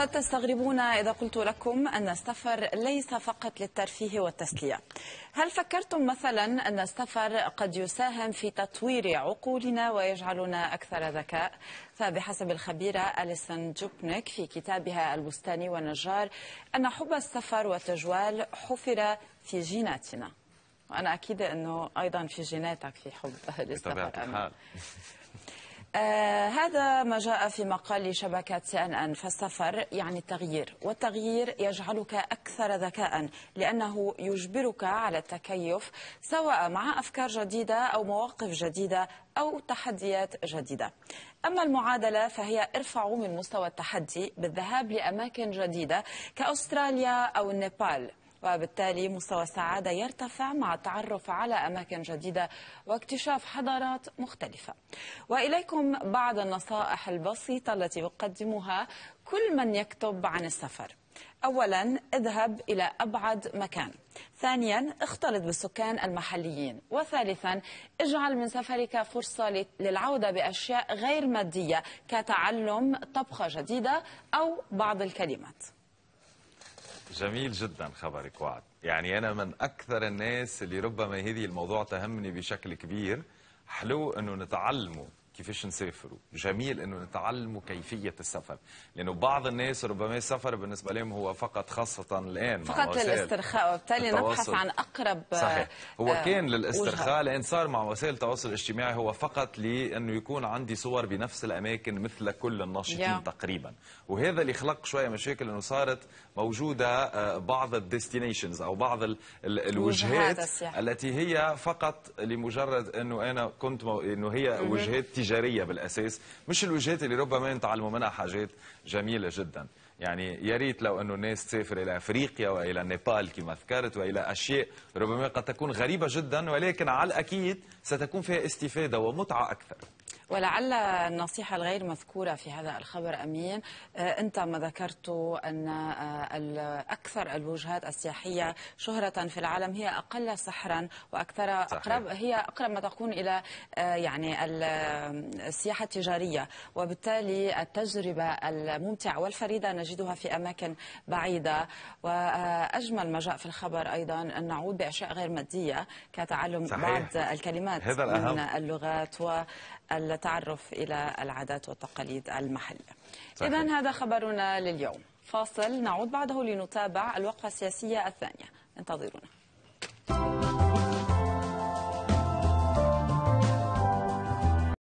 قد تستغربون إذا قلت لكم أن السفر ليس فقط للترفيه والتسلية هل فكرتم مثلا أن السفر قد يساهم في تطوير عقولنا ويجعلنا أكثر ذكاء؟ فبحسب الخبيرة أليسن جوبنيك في كتابها البستاني والنجار أن حب السفر والتجوال حفر في جيناتنا وأنا أكيد أنه أيضا في جيناتك في حب السفر بطبيعة الحال آه هذا ما جاء في مقال شبكة سي أن أن فالسفر يعني التغيير والتغيير يجعلك أكثر ذكاء لأنه يجبرك على التكيف سواء مع أفكار جديدة أو مواقف جديدة أو تحديات جديدة أما المعادلة فهي ارفع من مستوى التحدي بالذهاب لأماكن جديدة كأستراليا أو النيبال وبالتالي مستوى السعادة يرتفع مع التعرف على أماكن جديدة واكتشاف حضارات مختلفة وإليكم بعض النصائح البسيطة التي يقدمها كل من يكتب عن السفر أولا اذهب إلى أبعد مكان ثانيا اختلط بالسكان المحليين وثالثا اجعل من سفرك فرصة للعودة بأشياء غير مادية كتعلم طبخة جديدة أو بعض الكلمات جميل جدا خبرك وعد يعني أنا من أكثر الناس اللي ربما هذه الموضوع تهمني بشكل كبير حلو أنه نتعلمه كيفاش نسافروا جميل انه نتعلموا كيفيه السفر لانه بعض الناس ربما السفر بالنسبه لهم هو فقط خاصه الان فقط للاسترخاء وبالتالي نبحث عن اقرب صحيح هو آه كان للاسترخاء لان صار مع وسائل التواصل الاجتماعي هو فقط لانه يكون عندي صور بنفس الاماكن مثل كل الناشطين yeah. تقريبا وهذا اللي خلق شويه مشاكل انه صارت موجوده آه، بعض الديستنيشنز او بعض الوجهات التي هي فقط لمجرد انه انا كنت انه هي وجهات التجارية بالأساس مش الوجهات اللي ربما نتعلموا منها حاجات جميلة جدا يعني يا ريت لو انه الناس تسافر الى افريقيا والى نيبال كما ذكرت والى اشياء ربما قد تكون غريبه جدا ولكن على الاكيد ستكون فيها استفاده ومتعه اكثر ولعل النصيحة الغير مذكورة في هذا الخبر أمين آه، أنت ما ذكرته أن آه، أكثر الوجهات السياحية شهرة في العالم هي أقل سحرا وأكثر أقرب هي أقرب ما تكون إلى آه، يعني السياحة التجارية وبالتالي التجربة الممتعة والفريدة نجدها في أماكن بعيدة وأجمل ما جاء في الخبر أيضا أن نعود بأشياء غير مادية كتعلم صحيح. بعض الكلمات هذا الأهم. من اللغات و والتعرف إلى العادات والتقاليد المحلية إذا هذا خبرنا لليوم فاصل نعود بعده لنتابع الوقفة السياسية الثانية انتظرونا